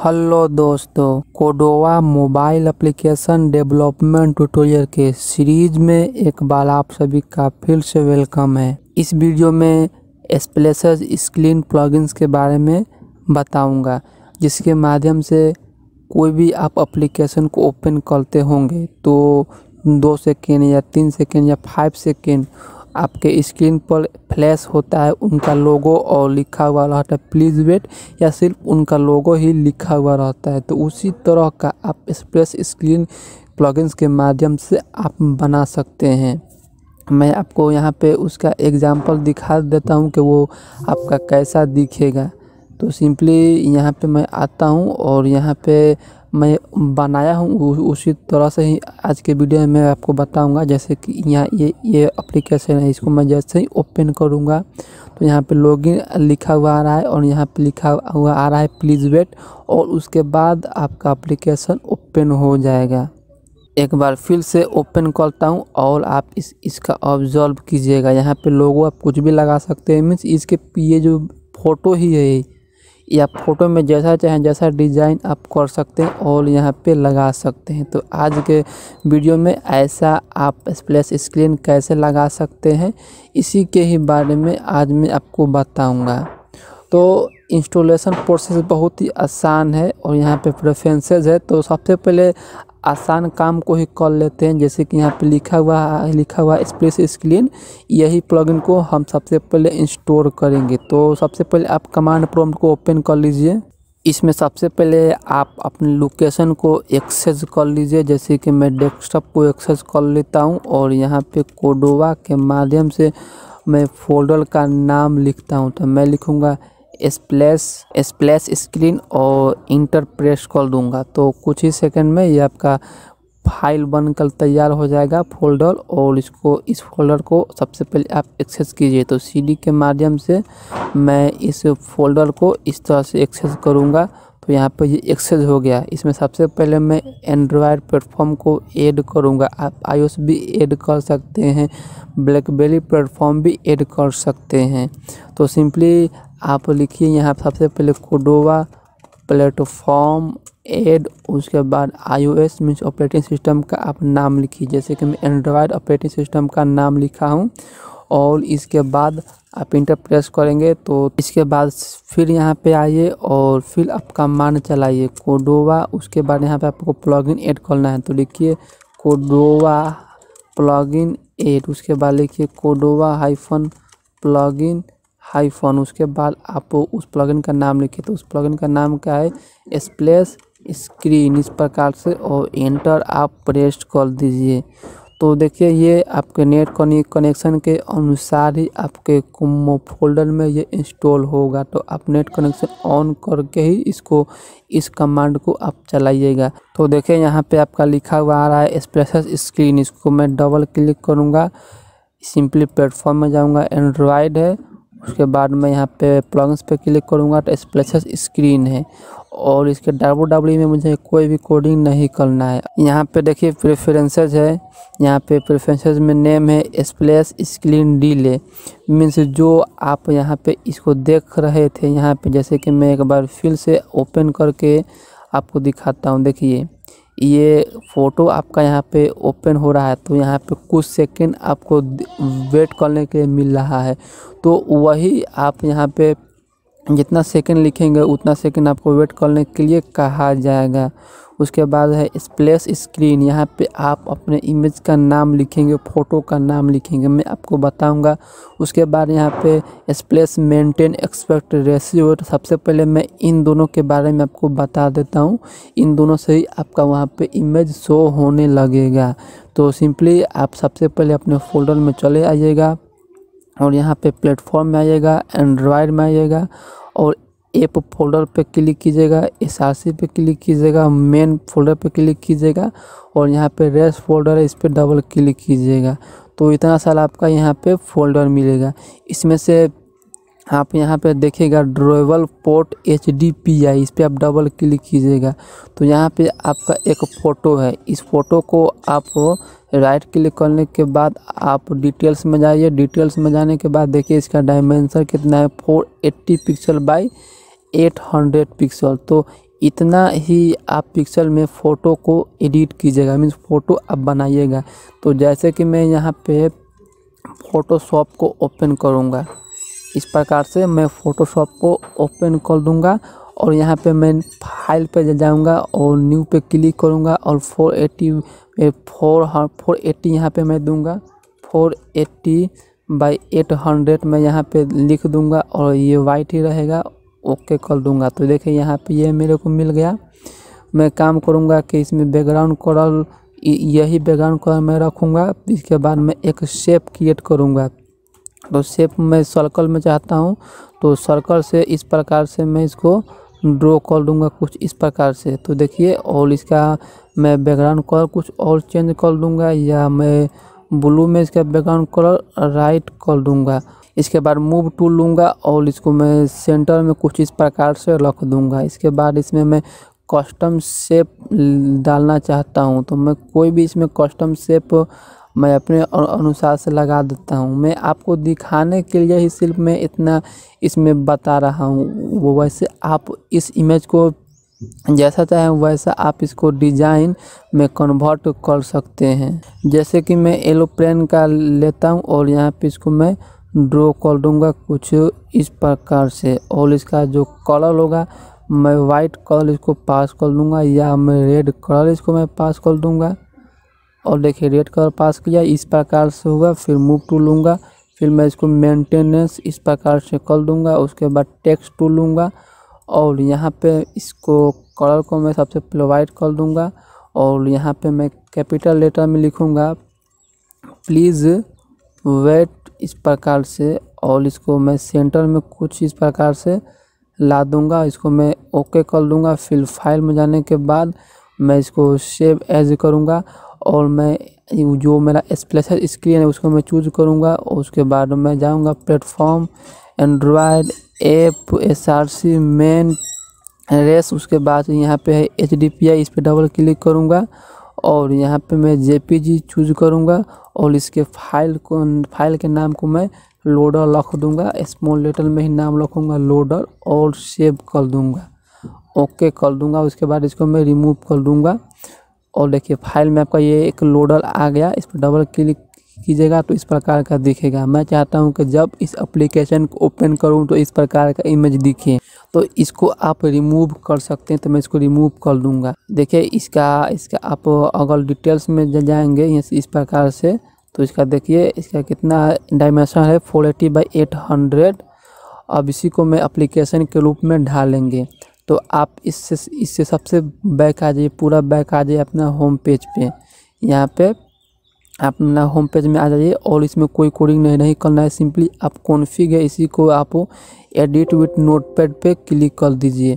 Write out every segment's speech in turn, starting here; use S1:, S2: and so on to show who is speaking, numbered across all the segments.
S1: hello दोस्तों Cordova mobile application development tutorial के series में एक बार आप सभी का फिर से वेलकम है इस वीडियो में स्प्लेस स्क्रीन प्लगइन्स के बारे में बताऊंगा जिसके माध्यम से कोई भी आप एप्लीकेशन को ओपन करते होंगे तो दो सेकेंड या तीन सेकेंड या फाइव सेकेंड आपके स्क्रीन पर फ्लैश होता है उनका लोगो और लिखा हुआ रहता है प्लीज़ वेट या सिर्फ उनका लोगो ही लिखा हुआ रहता है तो उसी तरह का आप स्प्रेस स्क्रीन प्लगइन्स के माध्यम से आप बना सकते हैं मैं आपको यहाँ पे उसका एग्जाम्पल दिखा देता हूँ कि वो आपका कैसा दिखेगा तो सिंपली यहाँ पे मैं आता हूँ और यहाँ पे मैं बनाया हूँ उसी तरह से ही आज के वीडियो में मैं आपको बताऊँगा जैसे कि यहाँ ये ये अप्लीकेशन है इसको मैं जैसे ही ओपन करूँगा तो यहाँ पे लॉगिन लिखा हुआ आ रहा है और यहाँ पे लिखा हुआ आ रहा है प्लीज़ वेट और उसके बाद आपका एप्लीकेशन ओपन हो जाएगा एक बार फिर से ओपन करता हूँ और आप इस इसका ऑब्जर्व कीजिएगा यहाँ पे लोगो आप कुछ भी लगा सकते हैं मीन्स इसके ये जो फोटो ही है या फ़ोटो में जैसा चाहें जैसा डिज़ाइन आप कर सकते हैं और यहाँ पे लगा सकते हैं तो आज के वीडियो में ऐसा आप स्प्लेस स्क्रीन कैसे लगा सकते हैं इसी के ही बारे में आज मैं आपको बताऊँगा तो इंस्टॉलेशन प्रोसेस बहुत ही आसान है और यहाँ पे प्रेफरेंसेस है तो सबसे पहले आसान काम को ही कर लेते हैं जैसे कि यहाँ पे लिखा हुआ लिखा हुआ स्प्रेस स्क्रीन यही प्लगइन को हम सबसे पहले इंस्टॉल करेंगे तो सबसे पहले आप कमांड प्रॉम्प्ट को ओपन कर लीजिए इसमें सबसे पहले आप अपने लोकेशन को एक्सेस कर लीजिए जैसे कि मैं डेस्कटॉप को एक्सेस कर लेता हूँ और यहाँ पे कोडोवा के माध्यम से मैं फोल्डर का नाम लिखता हूँ तो मैं लिखूँगा स्प्लैश स्प्लैश स्क्रीन और इंटर प्रेस कर दूंगा तो कुछ ही सेकंड में ये आपका फाइल बनकर तैयार हो जाएगा फोल्डर और इसको इस फोल्डर को सबसे पहले आप एक्सेस कीजिए तो सीडी के माध्यम से मैं इस फोल्डर को इस तरह से एक्सेस करूँगा तो यहाँ पर ये एक्सेस हो गया इसमें सबसे पहले मैं एंड्रॉयड प्लेटफॉर्म को ऐड करूँगा आप आई भी ऐड कर सकते हैं ब्लैकबेरी प्लेटफॉर्म भी ऐड कर सकते हैं तो सिंपली आप लिखिए यहाँ सबसे पहले कोडोवा प्लेटफॉर्म एड उसके बाद I O S means operating system का आप नाम लिखिए जैसे कि मैं एंड्रॉयड ऑपरेटिंग सिस्टम का नाम लिखा हूँ और इसके बाद आप इंटर प्रेस करेंगे तो इसके बाद फिर यहाँ पे आइए और फिर आपका मान चलाइए कोडोवा उसके बाद यहाँ पे आपको इन ऐड करना है तो लिखिए कोडोवा इन ऐड उसके बाद लिखिए Cordova hyphen in hyphen उसके बाद आप उस प्लगइन का नाम लिखे तो उस प्लगइन का नाम क्या है स्प्लेस स्क्रीन इस प्रकार से और एंटर आप प्रेस कर दीजिए तो देखिए ये आपके नेट कनेक्शन के अनुसार ही आपके कुमो फोल्डर में ये इंस्टॉल होगा तो आप नेट कनेक्शन ऑन करके ही इसको इस कमांड को आप चलाइएगा तो देखिए यहाँ पे आपका लिखा हुआ आ रहा है स्प्लेस स्क्रीन इसको मैं डबल क्लिक करूँगा सिंपली प्लेटफॉर्म में जाऊँगा एंड्रॉयड है उसके बाद मैं यहाँ पे प्लगन्स पे क्लिक करूँगा तो स्प्लेस स्क्रीन है और इसके डब्ल्यू डब्ल्यू e में मुझे कोई भी कोडिंग नहीं करना है यहाँ पे देखिए प्रेफरेंसेज है यहाँ पे प्रेफरेंसेज में नेम है स्प्लेस स्क्रीन डीले मीन्स जो आप यहाँ पे इसको देख रहे थे यहाँ पे जैसे कि मैं एक बार फिर से ओपन करके आपको दिखाता हूँ देखिए ये फ़ोटो आपका यहाँ पे ओपन हो रहा है तो यहाँ पे कुछ सेकंड आपको वेट करने के लिए मिल रहा है तो वही आप यहाँ पे जितना सेकंड लिखेंगे उतना सेकंड आपको वेट करने के लिए कहा जाएगा उसके बाद है स्प्लेस स्क्रीन यहाँ पे आप अपने इमेज का नाम लिखेंगे फ़ोटो का नाम लिखेंगे मैं आपको बताऊंगा उसके बाद यहाँ पे स्प्लेस मेंटेन एक्सपेक्ट रेशियो सबसे पहले मैं इन दोनों के बारे में आपको बता देता हूँ इन दोनों से ही आपका वहाँ पे इमेज शो होने लगेगा तो सिंपली आप सबसे पहले अपने फोल्डर में चले आइएगा और यहाँ पर प्लेटफॉर्म में आइएगा एंड्रॉयड में आइएगा और एप फोल्डर पे क्लिक कीजिएगा एस आर सी पे क्लिक कीजिएगा मेन फोल्डर पे क्लिक कीजिएगा और यहाँ पे रेस फोल्डर है इस पर डबल क्लिक कीजिएगा तो इतना साल आपका यहाँ पे फोल्डर मिलेगा इसमें से आप यहाँ पे देखिएगा drawable port H D P I इस पर आप डबल क्लिक कीजिएगा तो यहाँ पे आपका एक फ़ोटो है इस फ़ोटो को आप राइट क्लिक करने के बाद आप डिटेल्स में जाइए डिटेल्स में जाने के बाद देखिए इसका डायमेंसन कितना है four eighty pixel by 800 pixel तो इतना ही आप पिक्सल में फ़ोटो को एडिट कीजिएगा मीन्स फ़ोटो आप बनाइएगा तो जैसे कि मैं यहाँ पे फ़ोटोशॉप को ओपन करूँगा इस प्रकार से मैं फ़ोटोशॉप को ओपन कर दूँगा और यहाँ पे मैं फाइल पे जाऊँगा और न्यू पे क्लिक करूँगा और 480 एट्टी फोर फोर एट्टी यहाँ पर मैं दूँगा 480 एट्टी बाई एट हंड्रेड मैं यहाँ पे लिख दूँगा और ये वाइट ही रहेगा ओके कर दूंगा तो देखिए यहाँ पे ये मेरे को मिल गया मैं काम करूँगा कि इसमें बैकग्राउंड कलर यही बैकग्राउंड कलर मैं रखूँगा इसके बाद मैं एक शेप क्रिएट करूँगा तो शेप मैं सर्कल में चाहता हूँ तो सर्कल से इस प्रकार से मैं इसको ड्रॉ कर दूंगा कुछ इस प्रकार से तो देखिए और इसका मैं बैकग्राउंड कलर कुछ और चेंज कर दूंगा या मैं ब्लू में इसका बैकग्राउंड कलर राइट कर दूंगा इसके बाद मूव टूल लूँगा और इसको मैं सेंटर में कुछ इस प्रकार से रख दूँगा इसके बाद इसमें मैं कस्टम सेप डालना चाहता हूँ तो मैं कोई भी इसमें कस्टम सेप मैं अपने अनुसार से लगा देता हूँ मैं आपको दिखाने के लिए ही सिर्फ मैं इतना इसमें बता रहा हूँ वो वैसे आप इस इमेज को जैसा चाहें वैसा आप इसको डिज़ाइन में कन्वर्ट कर सकते हैं जैसे कि मैं एलोप्लेन का लेता हूँ और यहाँ पे इसको मैं ड्रॉ कर दूंगा कुछ इस प्रकार से और इसका जो कलर होगा मैं वाइट कलर इसको पास कर दूंगा या मैं रेड कलर इसको मैं पास कर दूंगा और देखिए रेड कलर पास किया इस प्रकार से होगा फिर मूव टू लूँगा फिर मैं इसको मेंटेनेंस इस प्रकार से कर दूंगा उसके बाद टेक्स्ट टू लूँगा और यहाँ पे इसको कलर को मैं सबसे पहले वाइट कर दूँगा और यहाँ पे मैं कैपिटल लेटर में लिखूँगा प्लीज़ वेट इस प्रकार से और इसको मैं सेंटर में कुछ इस प्रकार से ला दूंगा इसको मैं ओके कर दूंगा फिर फाइल में जाने के बाद मैं इसको सेव एज करूंगा और मैं जो मेरा स्प्लेशर स्क्रीन है उसको मैं चूज करूंगा और उसके बाद मैं जाऊंगा platform Android app S R C main res उसके बाद यहाँ पे है एच डी पी आई इस पर डबल क्लिक करूँगा और यहाँ पे मैं जे चूज करूँगा और इसके फाइल को फाइल के नाम को मैं लोडर लख दूँगा स्मॉल लेटर में ही नाम रखूँगा लोडर और सेव कर दूँगा ओके कर दूँगा उसके बाद इसको मैं रिमूव कर दूँगा और देखिए फाइल में आपका ये एक लोडर आ गया इस पर डबल क्लिक कीजिएगा तो इस प्रकार का दिखेगा मैं चाहता हूँ कि जब इस एप्लीकेशन को ओपन करूँ तो इस प्रकार का इमेज दिखे तो इसको आप रिमूव कर सकते हैं तो मैं इसको रिमूव कर लूँगा देखिए इसका इसका आप अगर डिटेल्स में जाएंगे इस प्रकार से तो इसका देखिए इसका कितना डायमेंशन है four eighty by eight hundred अब इसी को मैं अप्लीकेशन के रूप में ढालेंगे तो आप इससे इससे सबसे बैक आ जाइए पूरा बैक आ जाइए अपना होम पेज पे यहाँ पर आप अपना होम पेज में आ जाइए और इसमें कोई कोडिंग नहीं नहीं करना है सिंपली आप कॉन्फ़िग है इसी को आप एडिट विथ नोटपैड पे क्लिक कर दीजिए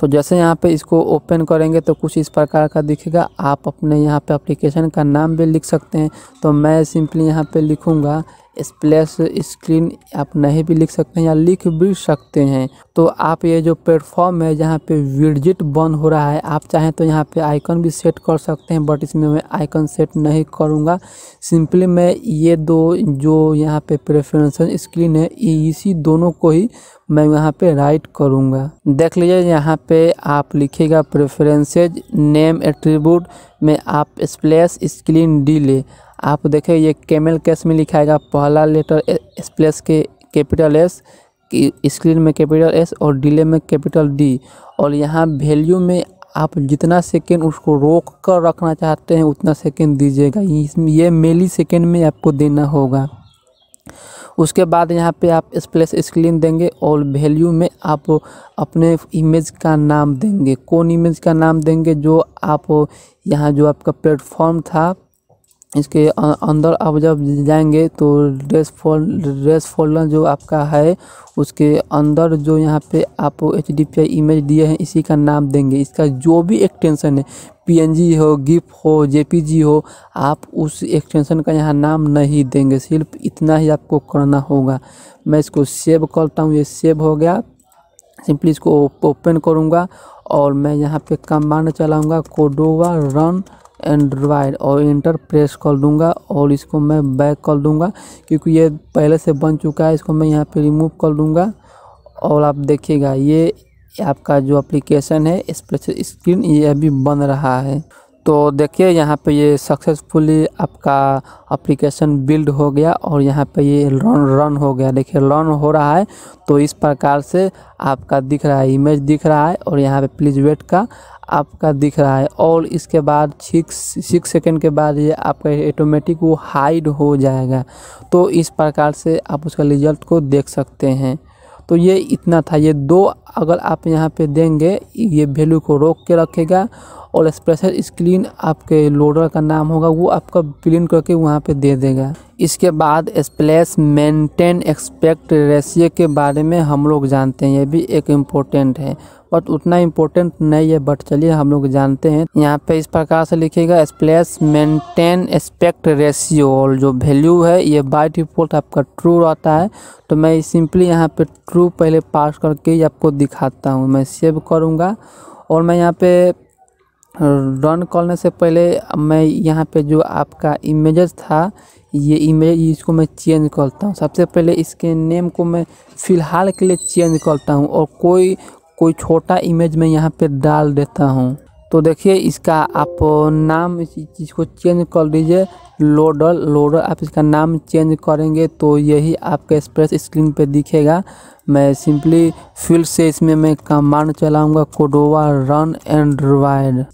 S1: तो जैसे यहाँ पे इसको ओपन करेंगे तो कुछ इस प्रकार का दिखेगा आप अपने यहाँ पे एप्लीकेशन का नाम भी लिख सकते हैं तो मैं सिंपली यहाँ पे लिखूँगा स्प्लैश स्क्रीन आप नहीं भी लिख सकते हैं या लिख भी सकते हैं तो आप ये जो प्लेटफॉर्म है जहाँ पे विडजिट बंद हो रहा है आप चाहें तो यहाँ पे आइकन भी सेट कर सकते हैं बट इसमें मैं आइकन सेट नहीं करूँगा सिंपली मैं ये दो जो यहाँ पे प्रेफरेंस स्क्रीन है इसी दोनों को ही मैं यहाँ पे राइट करूँगा देख लीजिए यहाँ पे आप लिखेगा प्रेफरेंसेज नेम एट्रीब्यूट में आप स्प्लैश स्क्रीन डी ले आप देखें ये कैमल केस में लिखाएगा पहला लेटर स्प्लेस के कैपिटल एस स्क्रीन में कैपिटल एस और डिले में कैपिटल डी और यहाँ वैल्यू में आप जितना सेकेंड उसको रोक कर रखना चाहते हैं उतना सेकेंड दीजिएगा इसमें ये मिली सेकेंड में आपको देना होगा उसके बाद यहाँ पे आप स्प्लेस स्क्रीन देंगे और वैल्यू में आप अपने इमेज का नाम देंगे कौन इमेज का नाम देंगे जो आप यहाँ जो आपका प्लेटफॉर्म था इसके अंदर आप जब जाएंगे तो ड्रेस फोल्ड ड्रेस फोल्डर जो आपका है उसके अंदर जो यहाँ पे आप H D P I image दिए हैं इसी का नाम देंगे इसका जो भी एक्सटेंशन है पीएनजी हो गिफ हो जेपीजी हो आप उस एक्सटेंशन का यहाँ नाम नहीं देंगे सिर्फ इतना ही आपको करना होगा मैं इसको सेव करता हूँ ये सेव हो गया सिंपली इसको ओपन करूँगा और मैं यहाँ पर कमांड चलाऊँगा कोडोवा रन एंड्रॉयड और इंटर प्रेस कर दूंगा और इसको मैं बैक कर दूंगा क्योंकि ये पहले से बन चुका है इसको मैं यहाँ पे रिमूव कर दूंगा और आप देखिएगा ये आपका जो एप्लीकेशन है इस स्क्रीन ये अभी बन रहा है तो देखिए यहाँ पे ये सक्सेसफुली आपका एप्लीकेशन बिल्ड हो गया और यहाँ पे ये रन रन हो गया देखिए रन हो रहा है तो इस प्रकार से आपका दिख रहा है इमेज दिख रहा है और यहाँ पे प्लीज़ वेट का आपका दिख रहा है और इसके बाद सिक्स सिक्स सेकेंड के बाद ये आपका ऑटोमेटिक वो हाइड हो जाएगा तो इस प्रकार से आप उसका रिजल्ट को देख सकते हैं तो ये इतना था ये दो अगर आप यहाँ पे देंगे ये वैल्यू को रोक के रखेगा और स्पेशल स्क्रीन आपके लोडर का नाम होगा वो आपका प्रिंट करके वहाँ पे दे देगा इसके बाद स्प्लेस मेंटेन एक्सपेक्ट रेशियो के बारे में हम लोग जानते हैं ये भी एक इम्पोर्टेंट है बट उतना इम्पोर्टेंट नहीं है बट चलिए हम लोग जानते हैं यहाँ पे इस प्रकार से लिखेगा स्प्लेस मेंटेन एस्पेक्ट रेशियो जो वैल्यू है ये बाय डिफॉल्ट आपका ट्रू रहता है तो मैं सिंपली यहाँ पे ट्रू पहले पास करके ही आपको दिखाता हूँ मैं सेव करूँगा और मैं यहाँ पे रन करने से पहले मैं यहाँ पे जो आपका इमेजेस था ये इमेज इसको मैं चेंज करता हूँ सबसे पहले इसके नेम को मैं फ़िलहाल के लिए चेंज करता हूँ और कोई कोई छोटा इमेज में यहाँ पे डाल देता हूँ तो देखिए इसका आप नाम इस चीज़ को चेंज कर दीजिए लोडल लोडल आप इसका नाम चेंज करेंगे तो यही आपका एक्सप्रेस स्क्रीन पे दिखेगा मैं सिंपली फील्ड से इसमें मैं कमांड चलाऊंगा कोडोवा रन एंड वाइड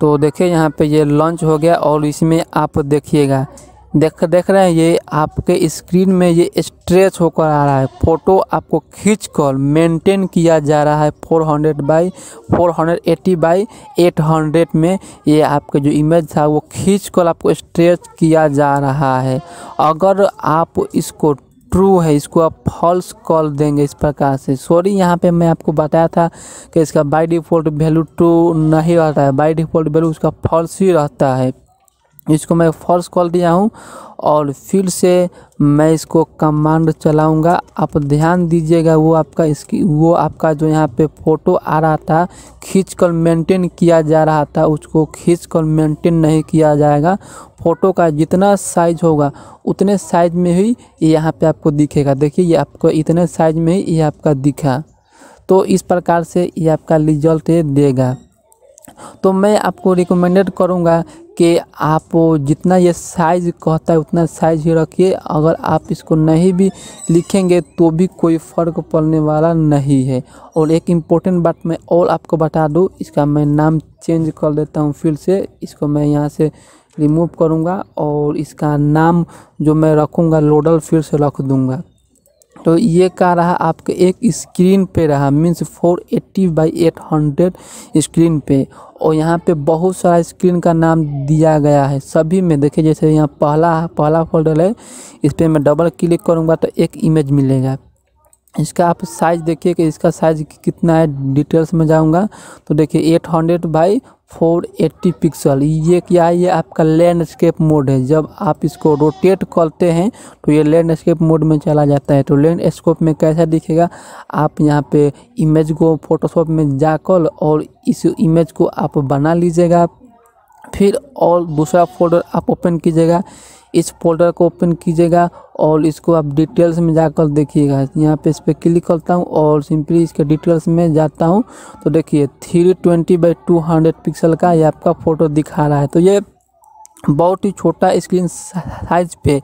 S1: तो देखिए यहाँ पे ये लॉन्च हो गया और इसमें आप देखिएगा देख देख रहे हैं ये आपके स्क्रीन में ये स्ट्रेच होकर आ रहा है फ़ोटो आपको खींच कर मेनटेन किया जा रहा है 400 hundred by four hundred by eight hundred में ये आपके जो इमेज था वो खींच कर आपको स्ट्रेच किया जा रहा है अगर आप इसको ट्रू है इसको आप फॉल्स कॉल देंगे इस प्रकार से सॉरी यहाँ पे मैं आपको बताया था कि इसका बाय डिफ़ॉल्ट वैल्यू ट्रू नहीं रहता है बाय डिफ़ॉल्ट वैल्यू उसका फॉल्स ही रहता है इसको मैं फॉल्स कॉल दिया हूँ और फिर से मैं इसको कमांड चलाऊंगा आप ध्यान दीजिएगा वो आपका इसकी वो आपका जो यहाँ पे फ़ोटो आ रहा था खींच कर मेंटेन किया जा रहा था उसको खींच कर मेंटेन नहीं किया जाएगा फ़ोटो का जितना साइज होगा उतने साइज में ही यहाँ पे आपको दिखेगा देखिए ये आपको इतने साइज में ही ये आपका दिखा तो इस प्रकार से ये आपका रिजल्ट देगा तो मैं आपको रिकमेंडेड करूँगा कि आप जितना ये साइज़ कहता है उतना साइज़ ही रखिए अगर आप इसको नहीं भी लिखेंगे तो भी कोई फ़र्क पड़ने वाला नहीं है और एक इम्पोर्टेंट बात मैं और आपको बता दूँ इसका मैं नाम चेंज कर देता हूँ फिर से इसको मैं यहाँ से रिमूव करूँगा और इसका नाम जो मैं रखूँगा लोडल फिर से रख दूँगा तो ये का रहा आपके एक स्क्रीन पे रहा means 480 eighty by eight screen पे और यहाँ पे बहुत सारा स्क्रीन का नाम दिया गया है सभी में देखिए जैसे यहाँ पहला पहला फोल्डर है इस पर मैं डबल क्लिक करूँगा तो एक इमेज मिलेगा इसका आप साइज़ देखिए कि इसका साइज़ कितना है डिटेल्स में जाऊंगा तो देखिए एट हंड्रेड बाई 480 पिक्सल ये क्या है ये आपका लैंडस्केप मोड है जब आप इसको रोटेट करते हैं तो ये लैंडस्केप मोड में चला जाता है तो लैंडस्कोप में कैसा दिखेगा आप यहाँ पे इमेज को फोटोशॉप में जाकर और इस इमेज को आप बना लीजिएगा फिर और दूसरा फोल्डर आप ओपन कीजिएगा इस फोल्डर को ओपन कीजिएगा और इसको आप डिटेल्स में जाकर देखिएगा यहाँ पे इस पर क्लिक करता हूँ और सिंपली इसके डिटेल्स में जाता हूँ तो देखिए three twenty by two hundred pixel का ये आपका फ़ोटो दिखा रहा है तो ये बहुत ही छोटा स्क्रीन साइज पे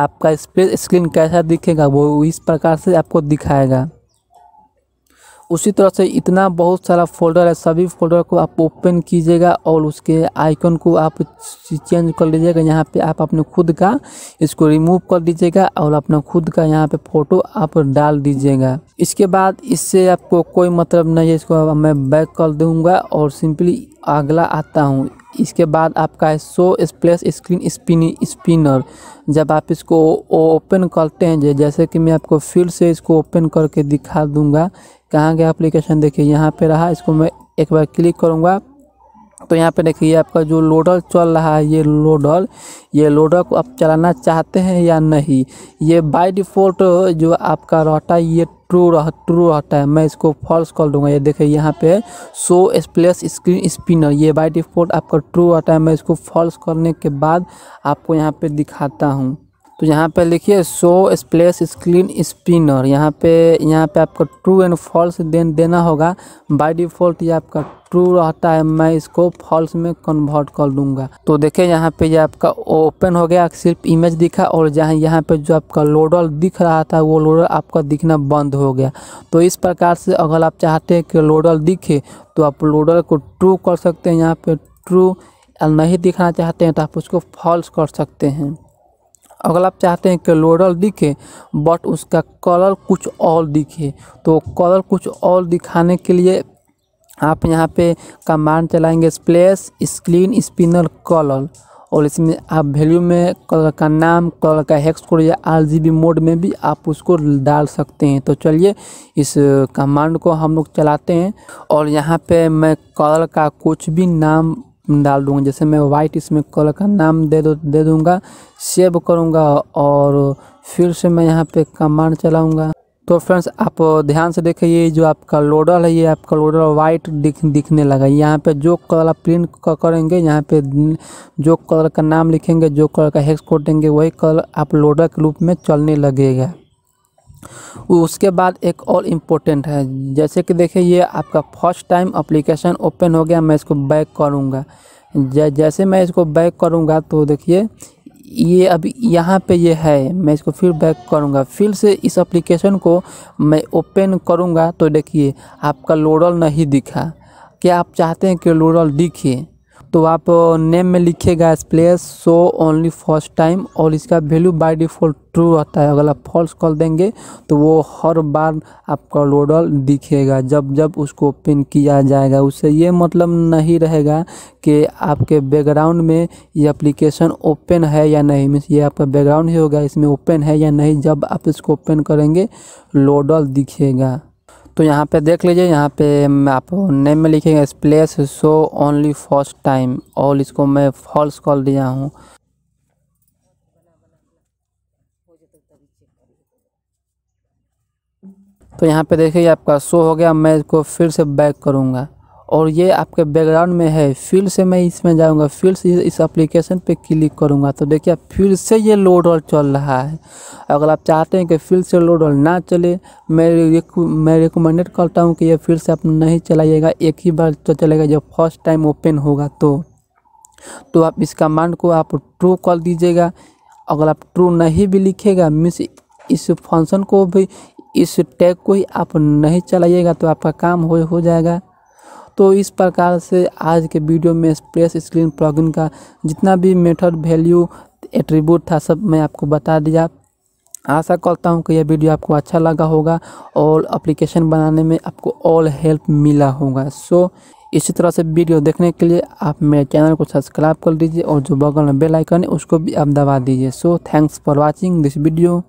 S1: आपका स्क्रीन कैसा दिखेगा वो इस प्रकार से आपको दिखाएगा उसी तरह से इतना बहुत सारा फोल्डर है सभी फोल्डर को आप ओपन कीजिएगा और उसके आइकन को आप चेंज कर लीजिएगा यहाँ पे आप अपने खुद का इसको रिमूव कर दीजिएगा और अपना खुद का यहाँ पे फ़ोटो आप डाल दीजिएगा इसके बाद इससे आपको कोई मतलब नहीं है इसको मैं बैक कर दूँगा और सिंपली अगला आता हूँ इसके बाद आपका है show splash screen spin spinner जब आप इसको ओपन करते हैं जैसे कि मैं आपको फिर से इसको ओपन करके दिखा दूंगा कहाँ गया एप्लीकेशन देखिए यहाँ पे रहा इसको मैं एक बार क्लिक करूँगा तो यहाँ पे देखिए आपका जो लोडल चल रहा है ये लोडल ये लोडर को आप चलाना चाहते हैं या नहीं ये बाय डिफ़ॉल्ट जो आपका रहता है ये ट्रू रह ट्रू रहता है मैं इसको फॉल्स कर दूंगा ये देखिए यहाँ पे सो स्प्लेस स्क्रीन स्पिनर ये बाय डिफ़ॉल्ट आपका ट्रू रहता है मैं इसको फॉल्स करने के बाद आपको यहाँ पर दिखाता हूँ तो यहाँ पे लिखिए शो स्प्लेस स्क्रीन स्पिनर यहाँ पे यहाँ पे आपको ट्रू एंड फॉल्स देन देना होगा बाय डिफ़ॉल्ट ये आपका ट्रू रहता है मैं इसको फॉल्स में कन्वर्ट कर लूँगा तो देखिए यहाँ पे ये आपका ओपन हो गया सिर्फ इमेज दिखा और जहाँ यहाँ पे जो आपका लोडल दिख रहा था वो लोडल आपका दिखना बंद हो गया तो इस प्रकार से अगर आप चाहते हैं कि लोडल दिखे तो आप लोडल को ट्रू कर सकते हैं यहाँ पर ट्रू नहीं दिखाना चाहते हैं तो आप उसको फॉल्स कर सकते हैं अगर आप चाहते हैं कि लोडल दिखे बट उसका कलर कुछ और दिखे तो कलर कुछ और दिखाने के लिए आप यहाँ पे कमांड चलाएंगे स्प्लेस स्क्रीन स्पिनर कलर और इसमें आप वैल्यू में कलर का नाम कलर का हेक्स कोड या आर मोड में भी आप उसको डाल सकते हैं तो चलिए इस कमांड को हम लोग चलाते हैं और यहाँ पे मैं कलर का कुछ भी नाम डाल दूंगा जैसे मैं वाइट इसमें कलर का नाम दे दो दे दूंगा सेव करूंगा और फिर से मैं यहाँ पे कमांड चलाऊंगा तो फ्रेंड्स आप ध्यान से देखें ये जो आपका लोडर है ये आपका लोडर वाइट दिख दिखने लगा यहाँ पे जो कलर आप प्रिंट करेंगे यहाँ पे जो कलर का नाम लिखेंगे जो कलर का हेक्स कोड देंगे वही कलर आप लोडर के रूप में चलने लगेगा उसके बाद एक और इम्पोर्टेंट है जैसे कि देखिए ये आपका फर्स्ट टाइम अप्लीकेशन ओपन हो गया मैं इसको बैक करूँगा जैसे मैं इसको बैक करूँगा तो देखिए ये अभी यहाँ पे ये है मैं इसको फिर बैक करूँगा फिर से इस एप्लीकेशन को मैं ओपन करूँगा तो देखिए आपका लोरल नहीं दिखा क्या आप चाहते हैं कि लोरल दिखे तो आप नेम में लिखेगा splash show only first time और इसका वैल्यू बाय डिफ़ॉल्ट ट्रू रहता है अगर आप फॉल्स कॉल देंगे तो वो हर बार आपका लोडल दिखेगा जब जब उसको ओपन किया जाएगा उससे ये मतलब नहीं रहेगा कि आपके बैकग्राउंड में ये एप्लीकेशन ओपन है या नहीं मीन्स ये आपका बैकग्राउंड ही होगा इसमें ओपन है या नहीं जब आप इसको ओपन करेंगे लोडल दिखेगा तो यहाँ पे देख लीजिए यहाँ पे मैं आप नेम में लिखेंगे place show only first time और इसको मैं फॉल्स कॉल दिया हूँ तो यहाँ पे देखिए आपका शो हो गया मैं इसको फिर से बैक करूँगा और ये आपके बैकग्राउंड में है फिर से मैं इसमें जाऊंगा फिर से इस एप्लीकेशन पे क्लिक करूंगा तो देखिए फिर से ये लोड ऑल चल रहा है अगर आप चाहते हैं कि फिर से लोड ऑल ना चले मैं मैं रिकमेंडेड करता हूँ कि ये फिर से आप नहीं चलाइएगा एक ही बार तो चलेगा जब फर्स्ट टाइम ओपन होगा तो तो आप इस कमांड को आप ट्रू कर दीजिएगा अगर आप ट्रू नहीं भी लिखेगा मीन्स इस फंक्शन को भी इस टैग को ही आप नहीं चलाइएगा तो आपका काम हो हो जाएगा तो इस प्रकार से आज के वीडियो में स्प्रेस स्क्रीन प्लगइन का जितना भी मेथड वैल्यू एट्रीब्यूट था सब मैं आपको बता दिया आशा करता हूँ कि यह वीडियो आपको अच्छा लगा होगा और एप्लीकेशन बनाने में आपको ऑल हेल्प मिला होगा सो इसी तरह से वीडियो देखने के लिए आप मेरे चैनल को सब्सक्राइब कर लीजिए और जो बगल में बेल आइकन है उसको भी आप दबा दीजिए so thanks for watching this video